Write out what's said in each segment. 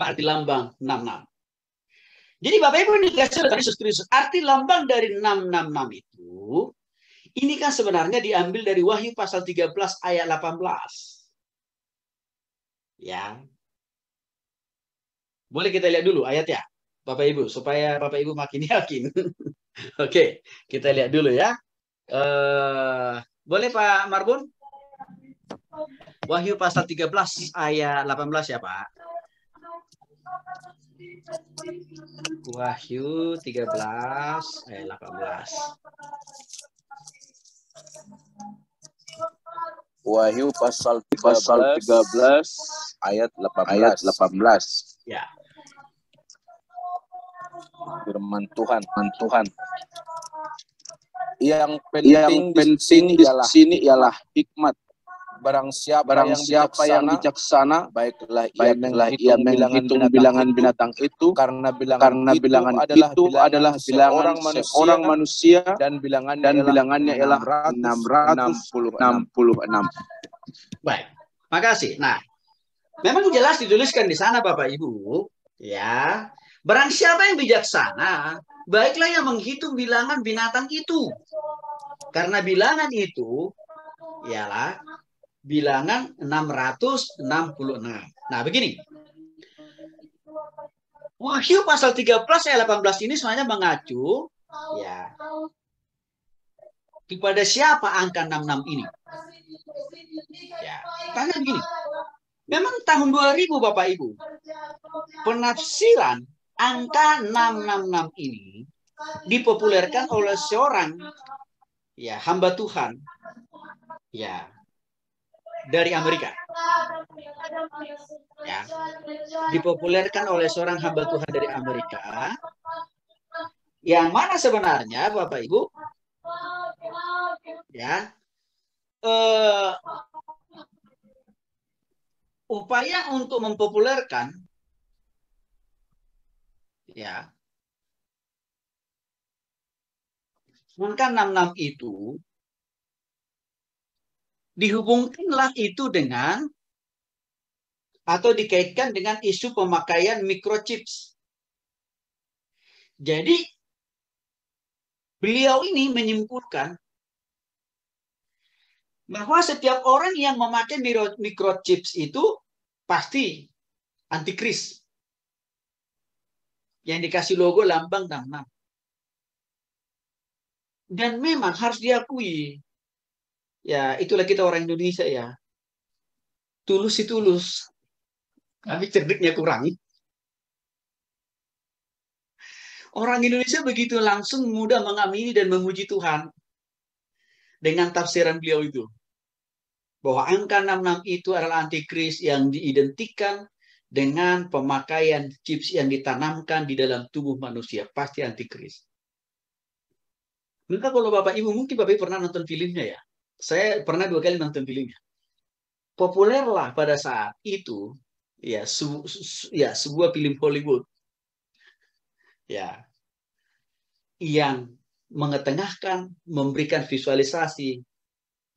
Arti Lambang 66. Jadi Bapak Ibu ini dikasih oleh Yesus Kristus. Arti lambang dari 666 itu, ini kan sebenarnya diambil dari Wahyu pasal 13 ayat 18. Ya. Boleh kita lihat dulu ayatnya. Bapak Ibu, supaya Bapak Ibu makin yakin. Oke, kita lihat dulu ya. Uh, boleh Pak Marbun? Wahyu pasal 13 ayat 18 ya Pak. Wahyu 13 ayat eh, 18. Wahyu pasal 13, pasal 13 ayat 18. Ayat 18. Ya. Firman Tuhan, firman Tuhan. Yang penting, yang penting di sini ialah hikmat barang siapa barang yang siapa bijaksana, yang bijaksana baiklah, baiklah ia menghitung bilangan binatang itu karena bilangan, karena bilangan itu, itu adalah bilangan seorang manusia, manusia dan bilangan dan bilangannya ialah puluh 666. Baik. Makasih. Nah, memang jelas dituliskan di sana Bapak Ibu, ya. Barang siapa yang bijaksana, baiklah yang menghitung bilangan binatang itu. Karena bilangan itu ialah bilangan 666. Nah, begini. Wahyu pasal 13 ayat 18 ini sebenarnya mengacu ya kepada siapa angka 66 ini? Ya, tanya begini. Memang tahun 2000 Bapak Ibu, penafsiran angka 666 ini dipopulerkan oleh seorang ya hamba Tuhan. Ya, dari Amerika. Ya. Dipopulerkan oleh seorang hamba Tuhan dari Amerika. Yang mana sebenarnya Bapak Ibu? Ya. Uh, upaya untuk mempopulerkan ya Angka 66 itu dihubungkanlah itu dengan atau dikaitkan dengan isu pemakaian microchips. Jadi beliau ini menyimpulkan bahwa setiap orang yang memakai microchips itu pasti antikris yang dikasih logo lambang dan Dan memang harus diakui ya itulah kita orang Indonesia ya tulus sih tulus tapi cerdiknya kurang orang Indonesia begitu langsung mudah mengamini dan memuji Tuhan dengan tafsiran beliau itu bahwa angka 66 itu adalah antikris yang diidentikan dengan pemakaian chips yang ditanamkan di dalam tubuh manusia pasti antikris. Maka kalau Bapak Ibu mungkin Bapak Ibu pernah nonton filmnya ya saya pernah dua kali nonton filmnya. Populerlah pada saat itu ya su, su, ya sebuah film Hollywood ya yang mengetengahkan memberikan visualisasi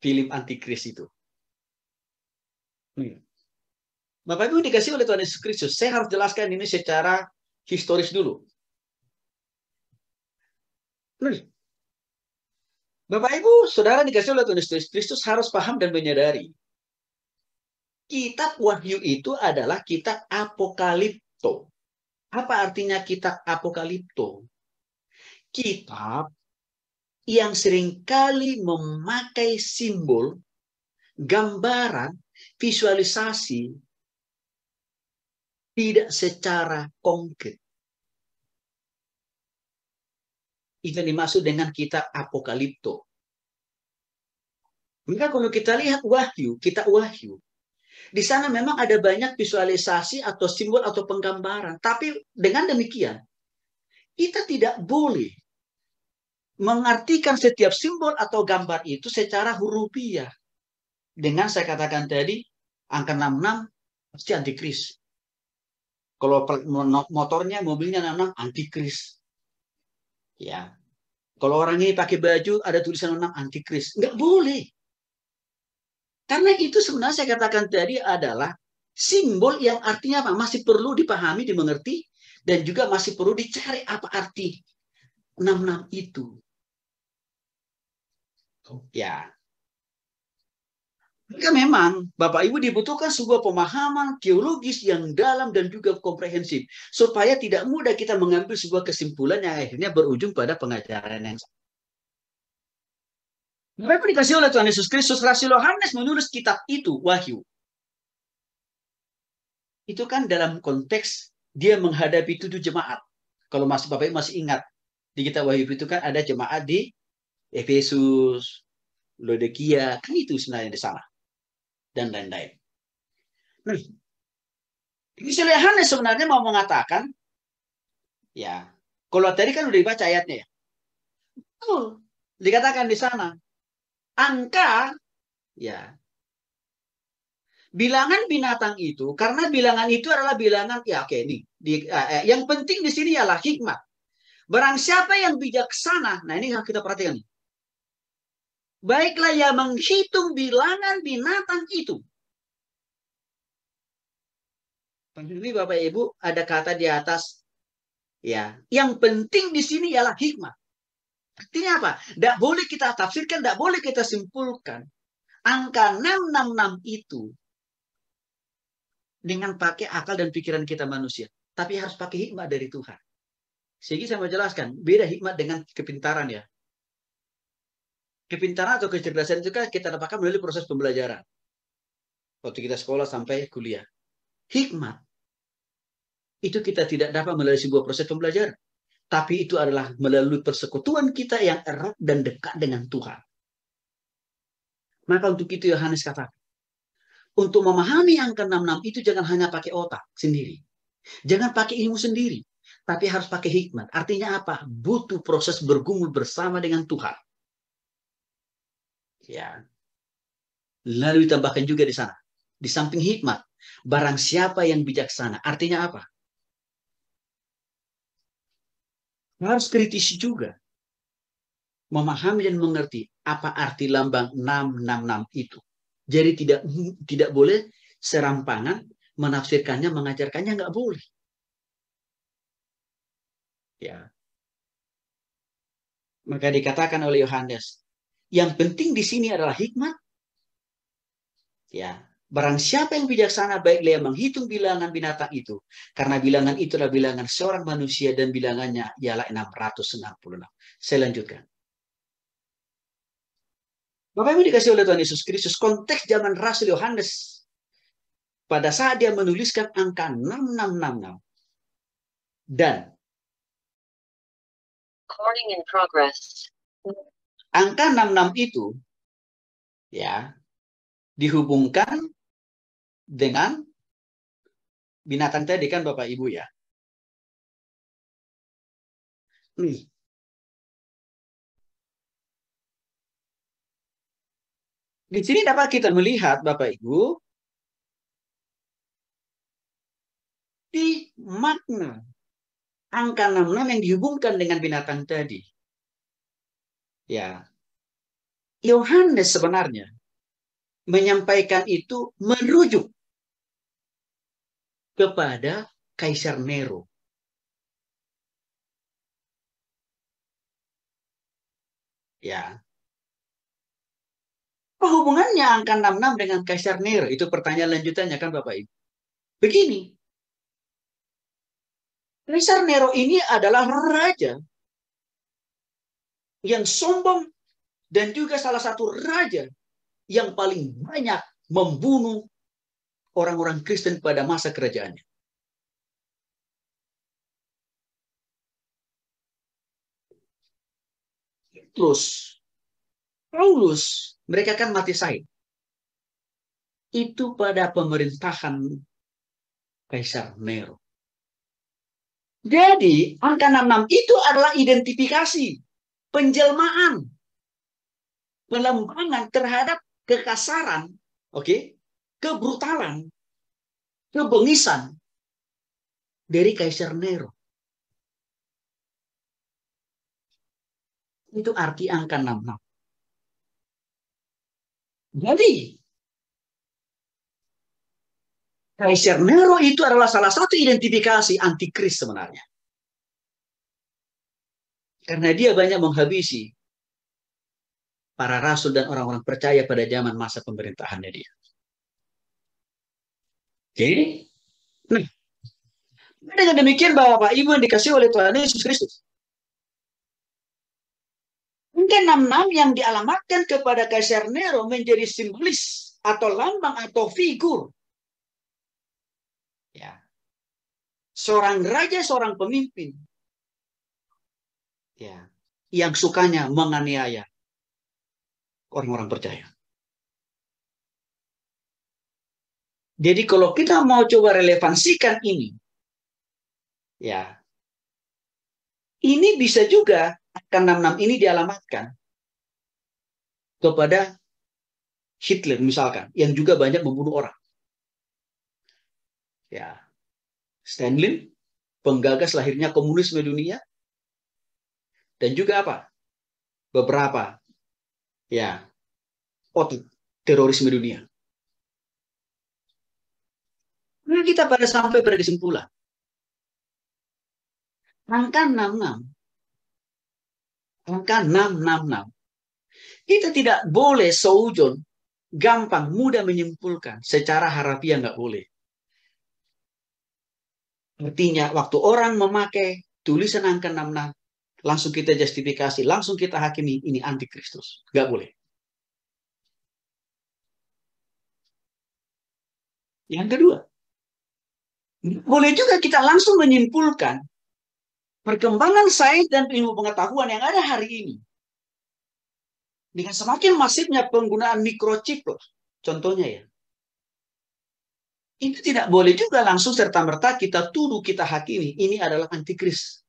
film antikris itu. Hmm. Bapak Ibu dikasih oleh Tuhan Yesus Kristus. Saya harus jelaskan ini secara historis dulu. Benar. Bapak Ibu, saudara dikasih oleh Tuhan Yesus Kristus harus paham dan menyadari. Kitab Wahyu itu adalah kitab apokalipto. Apa artinya kitab apokalipto? Kitab yang seringkali memakai simbol, gambaran, visualisasi tidak secara konkret. Itu dimaksud dengan kitab apokalipto. Maka kalau kita lihat wahyu, kita wahyu. Di sana memang ada banyak visualisasi atau simbol atau penggambaran. Tapi dengan demikian, kita tidak boleh mengartikan setiap simbol atau gambar itu secara hurufiah. Dengan saya katakan tadi, angka 66 pasti antikris. Kalau motornya, mobilnya 66 antikris. Ya. Kalau orang ini pakai baju ada tulisan 66 antikris. Nggak boleh. Karena itu sebenarnya saya katakan tadi adalah simbol yang artinya apa? Masih perlu dipahami, dimengerti, dan juga masih perlu dicari apa arti 66 itu. Ya. Maka memang Bapak Ibu dibutuhkan sebuah pemahaman teologis yang dalam dan juga komprehensif supaya tidak mudah kita mengambil sebuah kesimpulan yang akhirnya berujung pada pengajaran yang sama. Bapak dikasih oleh Tuhan Yesus Kristus, Rasul Yohanes menulis kitab itu, wahyu. Itu kan dalam konteks dia menghadapi tujuh jemaat. Kalau masih Bapak masih ingat, di kitab wahyu itu kan ada jemaat di Efesus, Lodekia, kan itu sebenarnya di sana. Dan lain-lain. Nah, Yohanes sebenarnya mau mengatakan, ya, kalau tadi kan udah dibaca ayatnya ya. Oh, dikatakan di sana, angka ya bilangan binatang itu karena bilangan itu adalah bilangan ya oke ini di, eh, eh yang penting di sini ialah hikmat barang siapa yang bijaksana nah ini yang kita perhatikan nih baiklah yang menghitung bilangan binatang itu ini Bapak Ibu ada kata di atas ya yang penting di sini ialah hikmat Artinya apa? Tidak boleh kita tafsirkan, tidak boleh kita simpulkan. Angka 666 itu dengan pakai akal dan pikiran kita manusia. Tapi harus pakai hikmat dari Tuhan. Segi saya mau jelaskan, beda hikmat dengan kepintaran ya. Kepintaran atau kecerdasan itu kan kita dapatkan melalui proses pembelajaran. Waktu kita sekolah sampai kuliah. Hikmat itu kita tidak dapat melalui sebuah proses pembelajaran tapi itu adalah melalui persekutuan kita yang erat dan dekat dengan Tuhan. Maka untuk itu Yohanes katakan, untuk memahami yang ke 66 itu jangan hanya pakai otak sendiri. Jangan pakai ilmu sendiri, tapi harus pakai hikmat. Artinya apa? Butuh proses bergumul bersama dengan Tuhan. Ya. Lalu ditambahkan juga di sana, di samping hikmat, barang siapa yang bijaksana, artinya apa? harus kritisi juga. Memahami dan mengerti apa arti lambang 666 itu. Jadi tidak tidak boleh serampangan menafsirkannya, mengajarkannya nggak boleh. Ya. Maka dikatakan oleh Yohanes, yang penting di sini adalah hikmat. Ya. Barang siapa yang bijaksana, baiklah dia menghitung bilangan binatang itu. Karena bilangan itulah bilangan seorang manusia dan bilangannya ialah 666. Saya lanjutkan. Bapak Ibu dikasih oleh Tuhan Yesus Kristus, konteks zaman Rasul Yohanes pada saat dia menuliskan angka 6666 dan Recording in progress. Angka 66 itu ya dihubungkan dengan binatang tadi kan Bapak Ibu ya. Di sini dapat kita melihat Bapak Ibu di makna angka 66 yang dihubungkan dengan binatang tadi. Ya. Yohanes sebenarnya menyampaikan itu merujuk kepada Kaisar Nero. Ya. Apa hubungannya angka 66 dengan Kaisar Nero? Itu pertanyaan lanjutannya kan Bapak Ibu. Begini. Kaisar Nero ini adalah raja yang sombong dan juga salah satu raja yang paling banyak membunuh orang-orang Kristen pada masa kerajaannya. Terus, Paulus, mereka kan mati sahib. Itu pada pemerintahan Kaisar Nero. Jadi, angka 66 itu adalah identifikasi, penjelmaan, pelembangan terhadap kekasaran, oke, okay? kebrutalan, kebengisan dari Kaisar Nero. Itu arti angka 66. Jadi, Kaisar Nero itu adalah salah satu identifikasi antikris sebenarnya. Karena dia banyak menghabisi para rasul dan orang-orang percaya pada zaman masa pemerintahannya dia okay? nah dengan demikian bahwa Bapak Ibu yang dikasih oleh Tuhan Yesus Kristus Mungkin enam enam yang dialamatkan kepada Kaisar Nero menjadi simbolis atau lambang atau figur. Ya. Seorang raja, seorang pemimpin. Ya. Yang sukanya menganiaya orang-orang percaya. Jadi kalau kita mau coba relevansikan ini, ya, ini bisa juga akan 66 ini dialamatkan kepada Hitler misalkan, yang juga banyak membunuh orang. Ya, Stanley, penggagas lahirnya komunisme dunia, dan juga apa? Beberapa ya otot terorisme dunia kita pada sampai pada kesimpulan. Angka 66. Angka 666. Kita tidak boleh seujun gampang, mudah menyimpulkan. Secara harapian nggak boleh. Artinya waktu orang memakai tulisan angka 66, langsung kita justifikasi, langsung kita hakimi, ini antikristus. Nggak boleh. Yang kedua, boleh juga kita langsung menyimpulkan perkembangan sains dan ilmu pengetahuan yang ada hari ini. Dengan semakin masifnya penggunaan microchip, loh, contohnya ya. Itu tidak boleh juga langsung serta-merta kita tuduh, kita hakimi. Ini adalah antikris.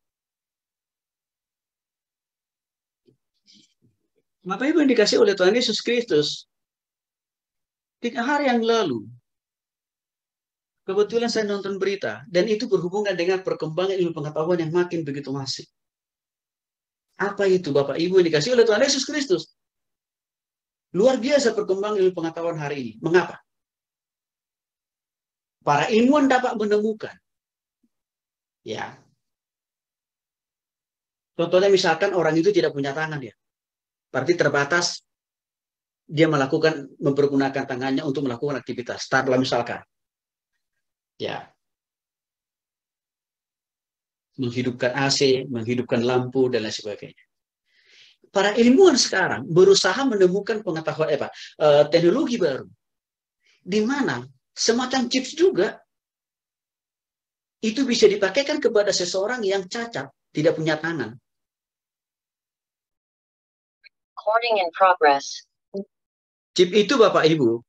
Bapak Ibu yang dikasih oleh Tuhan Yesus Kristus, tiga hari yang lalu, Kebetulan saya nonton berita dan itu berhubungan dengan perkembangan ilmu pengetahuan yang makin begitu masif. Apa itu Bapak Ibu yang dikasih oleh Tuhan Yesus Kristus? Luar biasa perkembangan ilmu pengetahuan hari ini. Mengapa? Para ilmuwan dapat menemukan ya. Contohnya misalkan orang itu tidak punya tangan ya. Berarti terbatas dia melakukan mempergunakan tangannya untuk melakukan aktivitas. Taruhlah misalkan ya menghidupkan AC, menghidupkan lampu dan lain sebagainya. Para ilmuwan sekarang berusaha menemukan pengetahuan apa eh, eh, teknologi baru di mana semacam chips juga itu bisa dipakaikan kepada seseorang yang cacat, tidak punya tangan. Recording in progress. Chip itu Bapak Ibu,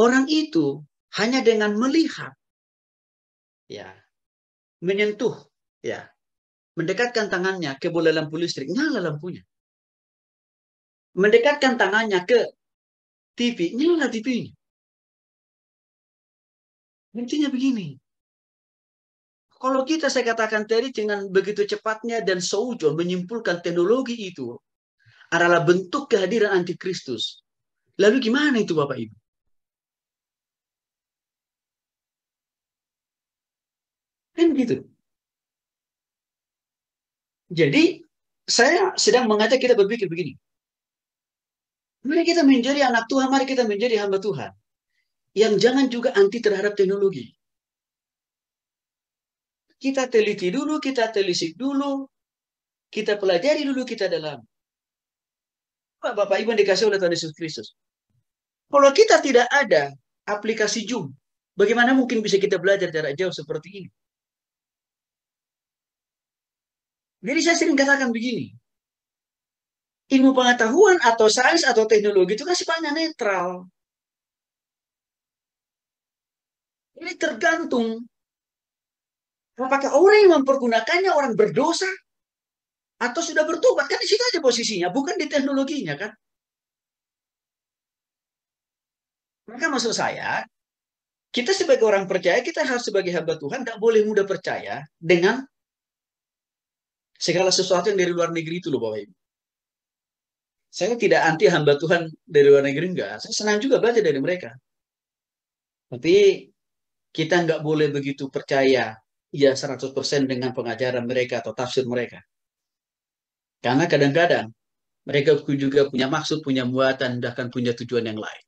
orang itu hanya dengan melihat ya menyentuh ya mendekatkan tangannya ke bola lampu listrik nyala lampunya mendekatkan tangannya ke TV nyala TV-nya intinya begini kalau kita saya katakan tadi dengan begitu cepatnya dan seujon menyimpulkan teknologi itu adalah bentuk kehadiran antikristus lalu gimana itu Bapak Ibu Kan begitu. Jadi saya sedang mengajak kita berpikir begini. Mari kita menjadi anak Tuhan, mari kita menjadi hamba Tuhan. Yang jangan juga anti terhadap teknologi. Kita teliti dulu, kita telisik dulu, kita pelajari dulu, kita dalam. Bapak Ibu yang dikasih oleh Tuhan Yesus Kristus. Kalau kita tidak ada aplikasi Zoom, bagaimana mungkin bisa kita belajar jarak jauh seperti ini? Jadi saya sering katakan begini, ilmu pengetahuan atau sains atau teknologi itu kan sifatnya netral. Ini tergantung apakah orang yang mempergunakannya orang berdosa atau sudah bertobat. Kan di situ aja posisinya, bukan di teknologinya kan. Maka maksud saya, kita sebagai orang percaya, kita harus sebagai hamba Tuhan tidak boleh mudah percaya dengan segala sesuatu yang dari luar negeri itu loh Bapak Ibu. Saya tidak anti hamba Tuhan dari luar negeri enggak. Saya senang juga belajar dari mereka. Tapi kita enggak boleh begitu percaya ya 100% dengan pengajaran mereka atau tafsir mereka. Karena kadang-kadang mereka juga punya maksud, punya muatan, bahkan punya tujuan yang lain.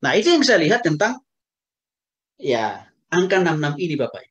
Nah, itu yang saya lihat tentang ya angka 66 ini Bapak. ibu